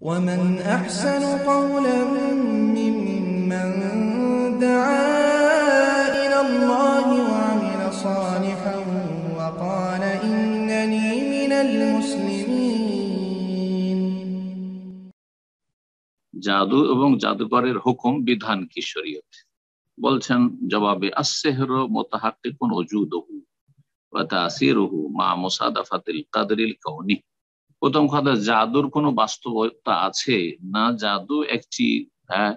ومن أحسن قولا ممن دعا إلى الله وعمل صالحا وقال إنني من المسلمين জাদু এবং জাদুকরের হুকুম বিধান কি শরীয়ত বলছেন জবাবে আসেহর মোতাহাক্কিকুন ওজুদহু ওয়া তাসিরুহু মা মুসাদাফাতিল কাদরিল কাউনি প্রথম কথা জাদুর কোনো বাস্তবতা আছে না জাদু একটি হ্যাঁ,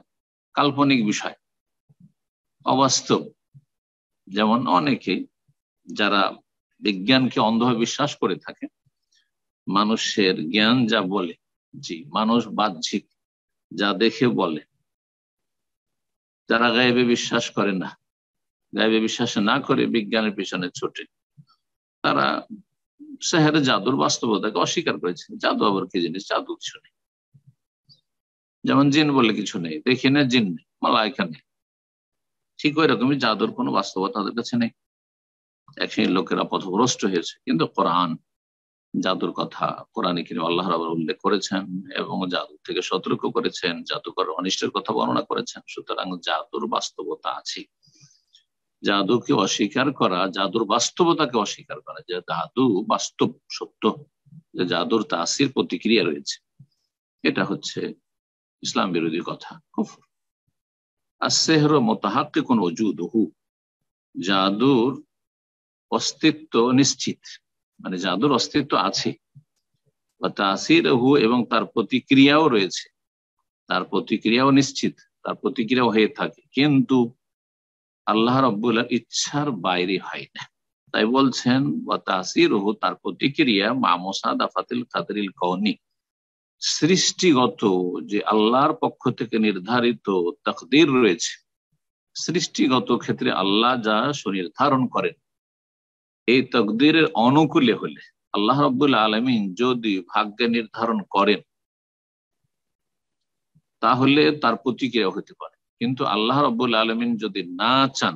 কাল্পনিক বিষয় অবাস্তব যেমন অনেকে যারা বিজ্ঞানকে অন্ধভাবে বিশ্বাস করে থাকে মানুষের জ্ঞান যা বলে জি মানুষ বাহ্যিক যা দেখে বলে যারা গায়েবে বিশ্বাস করে না গায়েবে বিশ্বাস না করে বিজ্ঞানের পিছনে ছোটে তারা সেহারে হ্যাঁ, জাদুর বাস্তবতাকে অস্বীকার করেছে জাদু আবার কি জিনিস জাদু কিছু নেই যেমন জিন বলে কিছু নেই দেখি না জিন নেই মালা এখানে ঠিক ওই রকমই জাদুর কোনো বাস্তবতা তাদের কাছে নেই এক সেই লোকেরা পথভ্রষ্ট হয়েছে কিন্তু কোরআন জাদুর কথা কোরআনে কিনে আল্লাহ রাবার উল্লেখ করেছেন এবং জাদু থেকে সতর্ক করেছেন জাদুকর অনিষ্টের কথা বর্ণনা করেছেন সুতরাং জাদুর বাস্তবতা আছে জাদুকে অস্বীকার করা জাদুর বাস্তবতাকে অস্বীকার করা যে জাদু বাস্তব সত্য যে জাদুর তাসির প্রতিক্রিয়া রয়েছে এটা হচ্ছে ইসলাম বিরোধী কথা কুফর আর সেহর মোতাহাক্কে কোন অজুদ জাদুর অস্তিত্ব নিশ্চিত মানে জাদুর অস্তিত্ব আছে বা তাসির হু এবং তার প্রতিক্রিয়াও রয়েছে তার প্রতিক্রিয়াও নিশ্চিত তার প্রতিক্রিয়াও হয়ে থাকে কিন্তু আল্লাহ রব্বুল্লাহ ইচ্ছার বাইরে হয় না তাই বলছেন তার প্রতিক্রিয়া মামসা দাফাতিল কাদরিল কৌনি সৃষ্টিগত যে আল্লাহর পক্ষ থেকে নির্ধারিত তকদির রয়েছে সৃষ্টিগত ক্ষেত্রে আল্লাহ যা সুনির্ধারণ করেন এই তকদিরের অনুকূলে হলে আল্লাহ রব্বুল্লা আলমিন যদি ভাগ্যে নির্ধারণ করেন তাহলে তার প্রতিক্রিয়া হতে পারে কিন্তু আল্লাহ রব্বুল আলমিন যদি না চান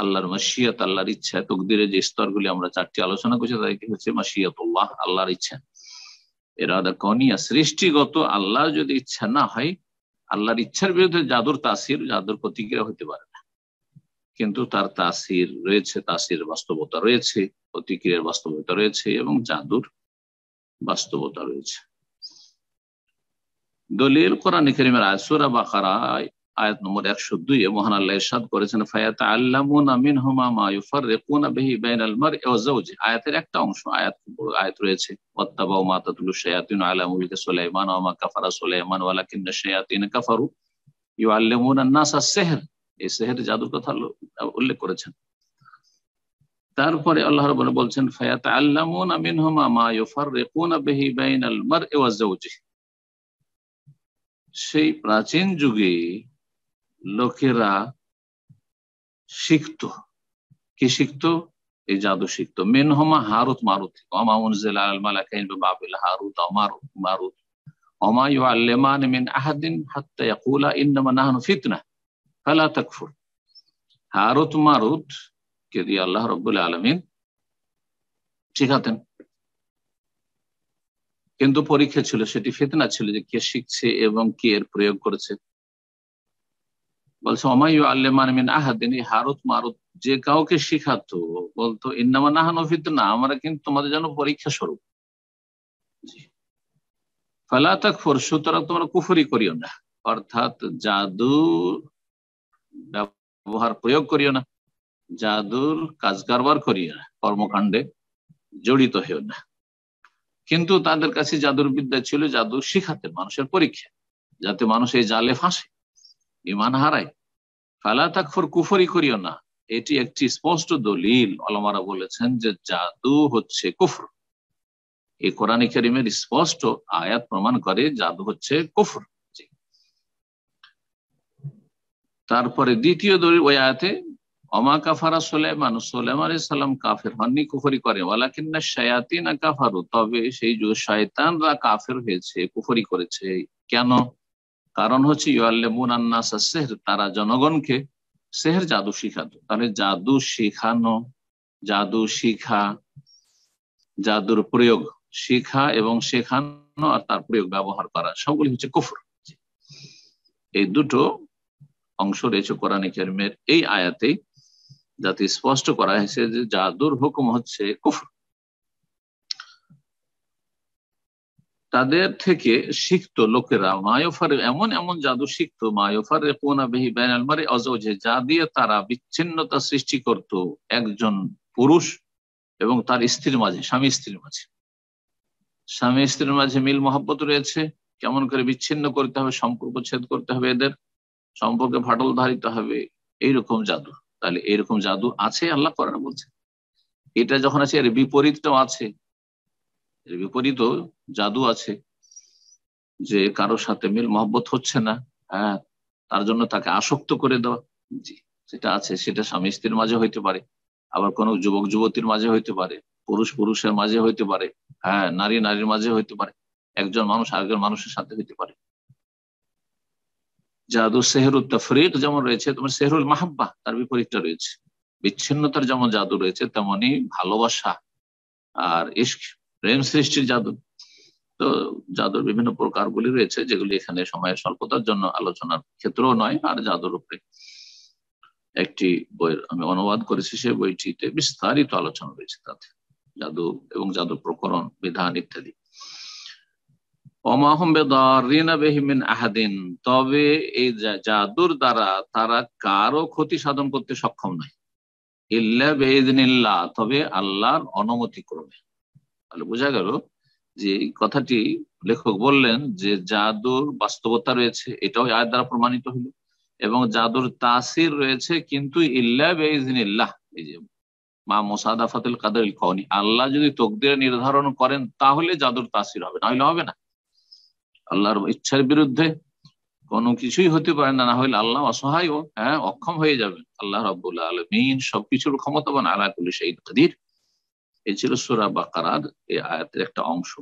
আল্লাহর মাসিয়াত আল্লাহর ইচ্ছা তকদিরে যে স্তরগুলি আমরা চারটি আলোচনা করছি কি হচ্ছে মাসিয়াতুল্লাহ আল্লাহর ইচ্ছা এরাদা কনিয়া সৃষ্টিগত আল্লাহর যদি ইচ্ছা না হয় আল্লাহর ইচ্ছার বিরুদ্ধে জাদুর তাসির জাদুর প্রতিক্রিয়া হতে পারে না কিন্তু তার তাসির রয়েছে তাসির বাস্তবতা রয়েছে প্রতিক্রিয়ার বাস্তবতা রয়েছে এবং জাদুর বাস্তবতা রয়েছে দলিল কোরআন করিমের আয়সুরা বা আয়াত নম্বর একশো দুই এ মহান আল্লাহ ইরশাদ করেছেন ফায়াত আল্লামুন আমিন হুমা মা ইউফার রেকুন বেহি বাইন আলমার এওজাউজ আয়াতের একটা অংশ আয়াত আয়াত রয়েছে ওয়াত্তাবা ও মাতাতুলু শায়াতিন আলা মুবিকা সুলাইমান ও মা কাফারা সুলাইমান ওয়ালাকিন শায়াতিন কাফারু ইউআল্লামুন আন-নাসা সেহর এই সেহের জাদুর কথা উল্লেখ করেছেন তারপরে আল্লাহ রব বলছেন ফায়াত আল্লামুন আমিন হুমা মা ইউফার রেকুন বেহি বাইন আলমার এওজাউজ সেই প্রাচীন যুগে লোকেরা শিখত কি শিখত এই জাদু শিখত মেনহমা হারুত মারুত মালাকাইন বাবিল হারুত মারুত মারুত অমা ইউআল্লিমান মিন আহাদিন হাত্তা ইয়াকুলা ইন্নামা নাহনু ফিতনা ফালা তাকফুর হারুত মারুত কে আল্লাহ শিখাতেন কিন্তু পরীক্ষা ছিল সেটি ফিতনা ছিল যে কে শিখছে এবং কে এর প্রয়োগ করেছে বলছে অমাই আল্লেমান মিন আহাদিন এই হারত মারত যে কাউকে শিখাতো বলতো ইন্নামা নাহান অফিত না আমরা কিন্তু তোমাদের জন্য পরীক্ষা স্বরূপ ফালা তাকফর সুতরাং তোমরা কুফরি করিও না অর্থাৎ জাদু ব্যবহার প্রয়োগ করিও না জাদুর কাজ কারবার করিও না কর্মকাণ্ডে জড়িত হইও না কিন্তু তাদের কাছে জাদুর বিদ্যা ছিল জাদু শিখাতে মানুষের পরীক্ষা যাতে মানুষ এই জালে ফাঁসে ইমান হারায় ফালা তাকফর কুফরি করিও না এটি একটি স্পষ্ট দলিল আলমারা বলেছেন যে জাদু হচ্ছে কুফর এ কোরআন করিমের স্পষ্ট আয়াত প্রমাণ করে জাদু হচ্ছে কুফর তারপরে দ্বিতীয় দলিল ওই আয়াতে অমা কাফারা সোলেমান সোলেমান সালাম কাফের হননি কুফরি করে সায়াতি না কাফারু তবে সেই যুগ শয়তানরা কাফের হয়েছে কুফরি করেছে কেন কারণ হচ্ছে সেহর তারা জনগণকে সেহের জাদু শিখাতো তাহলে জাদু শিখানো জাদু শিখা জাদুর প্রয়োগ শিখা এবং শেখানো আর তার প্রয়োগ ব্যবহার করা সবগুলি হচ্ছে কুফর এই দুটো অংশ রয়েছে কোরআন এই আয়াতেই যাতে স্পষ্ট করা হয়েছে যে জাদুর হুকুম হচ্ছে কুফর তাদের থেকে শিখত লোকেরা মায়োফার এমন এমন জাদু শিখত মায়োফার কোনা বেহি বেনালমারি অজে যা দিয়ে তারা বিচ্ছিন্নতা সৃষ্টি করত একজন পুরুষ এবং তার স্ত্রীর মাঝে স্বামী স্ত্রীর মাঝে স্বামী স্ত্রীর মাঝে মিল মহাব্বত রয়েছে কেমন করে বিচ্ছিন্ন করতে হবে সম্পর্ক ছেদ করতে হবে এদের সম্পর্কে ফাটল ধারিতে হবে এইরকম জাদু তাহলে এইরকম জাদু আছে আল্লাহ করার বলছে এটা যখন আছে এর বিপরীতটাও আছে এর বিপরীত জাদু আছে যে কারোর সাথে মিল মহব্বত হচ্ছে না হ্যাঁ তার জন্য তাকে আসক্ত করে দেওয়া জি সেটা আছে সেটা স্বামী স্ত্রীর মাঝে হইতে পারে আবার কোনো যুবক যুবতীর মাঝে হইতে পারে পুরুষ পুরুষের মাঝে হইতে পারে হ্যাঁ নারী নারীর মাঝে হইতে পারে একজন মানুষ আরেকজন মানুষের সাথে হইতে পারে জাদু সেহরুল তফরিক যেমন রয়েছে তোমার সেহরুল মাহাব্বা তার বিপরীতটা রয়েছে বিচ্ছিন্নতার যেমন জাদু রয়েছে তেমনই ভালোবাসা আর ইস্ক প্রেম সৃষ্টির জাদু তো জাদুর বিভিন্ন প্রকারগুলি রয়েছে যেগুলি এখানে সময়ের স্বল্পতার জন্য আলোচনার ক্ষেত্রও নয় আর জাদুর উপরে একটি বইয়ের আমি অনুবাদ করেছি সেই বইটিতে বিস্তারিত আলোচনা রয়েছে তাতে জাদু এবং জাদুর প্রকরণ বিধান ইত্যাদি আহাদিন তবে এই জাদুর দ্বারা তারা কারো ক্ষতি সাধন করতে সক্ষম নয় ইল্লা তবে আল্লাহর অনুমতি ক্রমে তাহলে বোঝা গেল যে কথাটি লেখক বললেন যে জাদুর বাস্তবতা রয়েছে এটাও আয়ের দ্বারা প্রমাণিত হলো এবং জাদুর তাসির রয়েছে কিন্তু ইল্লা ইল্লাহ এই যে মা মোসাদাফাতুল কাদের কওনি আল্লাহ যদি তকদের নির্ধারণ করেন তাহলে জাদুর তাসির হবে নাহলে হবে না আল্লাহর ইচ্ছার বিরুদ্ধে কোনো কিছুই হতে পারে না না হলে আল্লাহ অসহায় ও হ্যাঁ অক্ষম হয়ে যাবে আল্লাহ রব্বুল আলমিন সবকিছুর ক্ষমতাবান আলাকুল শহীদ কাদির এই ছিল সুরা বাকারার এই আয়াতের একটা অংশ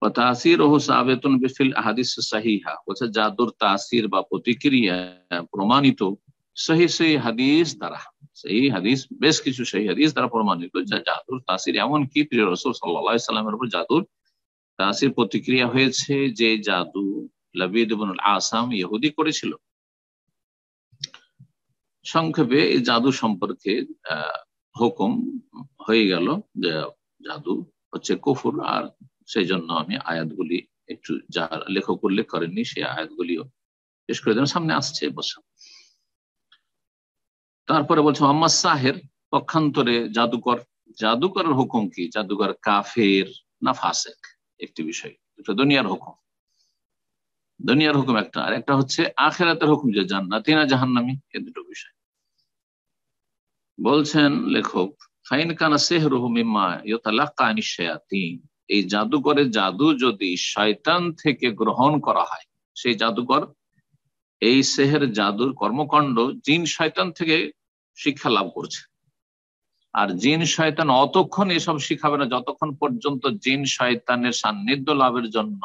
বলছে জাদুর তাসির বা প্রতিক্রিয়া প্রমাণিত সহি হাদিস দ্বারা সেই হাদিস বেশ কিছু সেই হাদিস দ্বারা প্রমাণিত জাদুর তাসির এমনকি প্রিয় রসুল সাল্লা সাল্লামের উপর জাদুর তাসির প্রতিক্রিয়া হয়েছে যে জাদু আসাম ইহুদি করেছিল সংক্ষেপে এই জাদু সম্পর্কে আহ হুকুম হয়ে গেল যে জাদু হচ্ছে কফুর আর সেই জন্য আমি আয়াতগুলি একটু যা লেখক উল্লেখ করেননি সেই আয়াতগুলিও শেষ করে দেন সামনে আসছে বছর তারপরে বলছে আম্মা সাহের পক্ষান্তরে জাদুকর জাদুকরের হুকুম কি জাদুকর কাফের না ফাসেক একটি বিষয় এটা দুনিয়ার হুকুম দুনিয়ার হুকুম একটা আর একটা হচ্ছে আখেরাতের হুকুম যে জান্নাতি না জাহান্নামি এ দুটো বিষয় বলছেন লেখক ফাইন কানা সেহরুহ মিম্মা ইয়তালাক্কা আনি শায়াতিন এই জাদুকরের জাদু যদি শয়তান থেকে গ্রহণ করা হয় সেই জাদুকর এই সেহের জাদুর কর্মকাণ্ড জিন শয়তান থেকে শিক্ষা লাভ করছে আর জিন শয়তান অতক্ষণ এসব শিখাবে না যতক্ষণ পর্যন্ত জিন শয়তানের সান্নিধ্য লাভের জন্য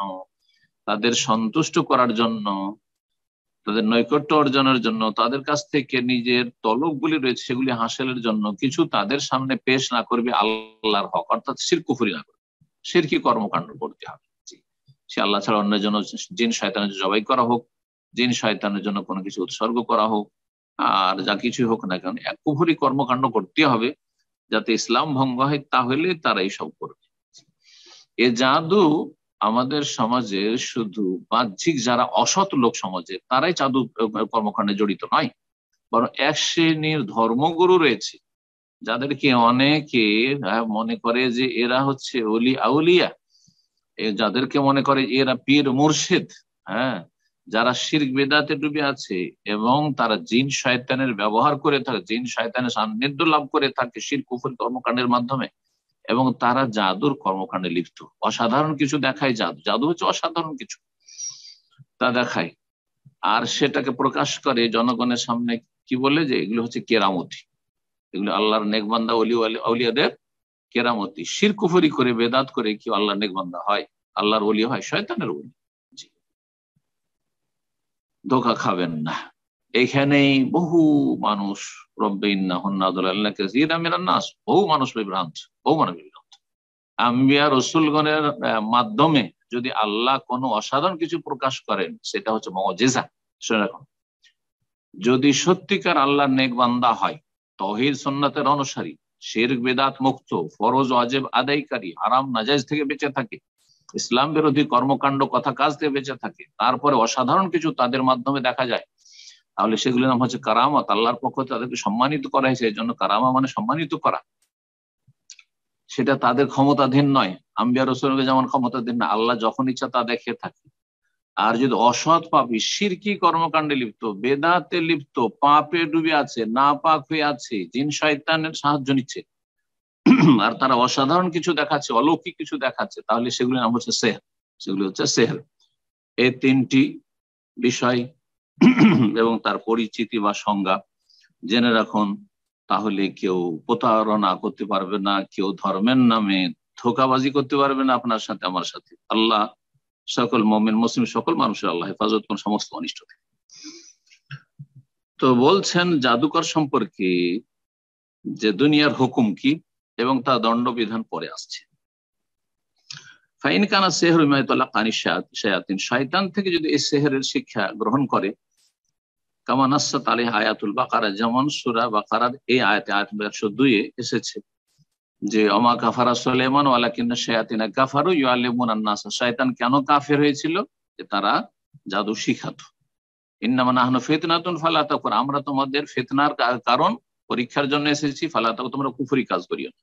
তাদের সন্তুষ্ট করার জন্য তাদের নৈকট্য অর্জনের জন্য তাদের কাছ থেকে নিজের তলকগুলি রয়েছে সেগুলি হাসেলের জন্য কিছু তাদের সামনে পেশ না করবে আল্লাহর হক অর্থাৎ সিরকুফুরি না করবে কি কর্মকাণ্ড করতে হবে সে আল্লাহ ছাড়া অন্যের জন্য জিন শয়তানের জবাই করা হোক জিন শয়তানের জন্য কোনো কিছু উৎসর্গ করা হোক আর যা কিছুই হোক না কেন এক কুফুরি কর্মকাণ্ড করতে হবে যাতে ইসলাম ভঙ্গ হয় তাহলে তারা সব করবে এ জাদু আমাদের সমাজে শুধু বাহ্যিক যারা অসৎ লোক সমাজে তারাই চাঁদু কর্মকাণ্ডে জড়িত নয় বরং এক শ্রেণীর ধর্মগুরু রয়েছে যাদেরকে অনেকে মনে করে যে এরা হচ্ছে অলি আউলিয়া যাদেরকে মনে করে এরা পীর মুর্শিদ হ্যাঁ যারা শির্ক বেদাতে ডুবে আছে এবং তারা জিন শয়তানের ব্যবহার করে থাকে জিন শয়তানের সান্নিধ্য লাভ করে থাকে শির কুফুর কর্মকাণ্ডের মাধ্যমে এবং তারা জাদুর কর্মকাণ্ডে লিপ্ত অসাধারণ কিছু দেখায় জাদু জাদু হচ্ছে অসাধারণ কিছু তা দেখায় আর সেটাকে প্রকাশ করে জনগণের সামনে কি বলে যে এগুলো হচ্ছে কেরামতি এগুলো আল্লাহর নেকবান্দা অলি অলিয়াদের কেরামতি শিরকুফরি করে বেদাত করে কি আল্লাহর নেকবান্দা হয় আল্লাহর অলি হয় শয়তানের অলি ধোকা খাবেন না এখানেই বহু মানুষ নাস বহু মানুষ বিভ্রান্ত বহু মানুষ বিভ্রান্ত আম্বিয়া রসুলগণের মাধ্যমে যদি আল্লাহ কোনো অসাধারণ কিছু প্রকাশ করেন সেটা হচ্ছে মজেজা শুনে রাখুন যদি সত্যিকার আল্লাহ নেকবান্দা হয় তহির সন্ন্যতের অনুসারী শের বেদাত মুক্ত ফরজ অজেব আদায়কারী আরাম নাজাজ থেকে বেঁচে থাকে ইসলাম বিরোধী কর্মকাণ্ড কথা কাজ থেকে বেঁচে থাকে তারপরে অসাধারণ কিছু তাদের মাধ্যমে দেখা যায় তাহলে সেগুলির নাম হচ্ছে কারামত আল্লাহর পক্ষ তাদেরকে সম্মানিত করা হয়েছে এই জন্য কারামা মানে সম্মানিত করা সেটা তাদের ক্ষমতাধীন নয় আম্বিয়া রসুলকে যেমন ক্ষমতাধীন না আল্লাহ যখন ইচ্ছা তা দেখে থাকে আর যদি অসৎ পাপি সিরকি কর্মকাণ্ডে লিপ্ত বেদাতে লিপ্ত পাপে ডুবে আছে না পাক হয়ে আছে জিন শয়তানের সাহায্য নিচ্ছে আর তারা অসাধারণ কিছু দেখাচ্ছে অলৌকিক কিছু দেখাচ্ছে তাহলে সেগুলি নাম হচ্ছে সেহর সেগুলি হচ্ছে সেহ এই তিনটি বিষয় এবং তার পরিচিতি বা সংজ্ঞা জেনে রাখুন তাহলে কেউ প্রতারণা করতে পারবে না কেউ ধর্মের নামে ধোকাবাজি করতে পারবে না আপনার সাথে আমার সাথে আল্লাহ সকল মমিন মুসলিম সকল মানুষের আল্লাহ হেফাজত কোন সমস্ত অনিষ্ট তো বলছেন জাদুকর সম্পর্কে যে দুনিয়ার হুকুম কি এবং তা দণ্ডবিধান পরে আসছে ফাইন কানা সেহর কানি শায়াতিন শয়তান থেকে যদি এই সেহরের শিক্ষা গ্রহণ করে আয়াতুল বাকারা যেমন সুরা বাকারার এই আয়াতে আয়াত একশো দুইয়ে এসেছে যে অমা কাফারা সোলেমান কাফারু কেন কাফের হয়েছিল যে তারা জাদু শিখাত ইন্নামা নাহনু ফিতনাতুন ফালা আমরা তোমাদের ফেতনার কারণ পরীক্ষার জন্য এসেছি ফালাতা তোমরা কুফুরি কাজ করিও না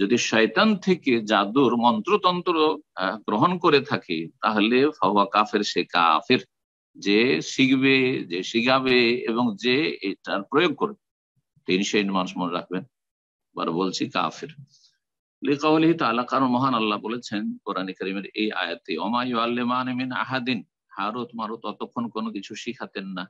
যদি শয়তান থেকে জাদুর মন্ত্রতন্ত্র গ্রহণ করে থাকে তাহলে ফাওয়া কাফের সে কাফের যে শিখবে যে শিখাবে এবং যে এটার প্রয়োগ করবে তিনি সেই মানুষ মনে রাখবেন বার বলছি কাফের লেকাউলি তালা কারণ মহান আল্লাহ বলেছেন কোরআনী করিমের এই আয়াতে অমায়ু আল্লেমান আহাদিন হারত মারত অতক্ষণ কোনো কিছু শিখাতেন না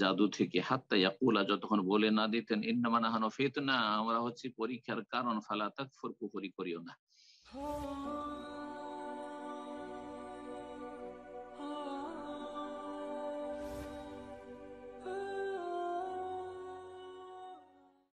জাদু থেকে হাত্তা ইয়াকুলা যতক্ষণ বলে না দিতেন ইন্নামানা হানো ফেতনা আমরা হচ্ছে পরীক্ষার কারণ ফালা তাকফুর করিও না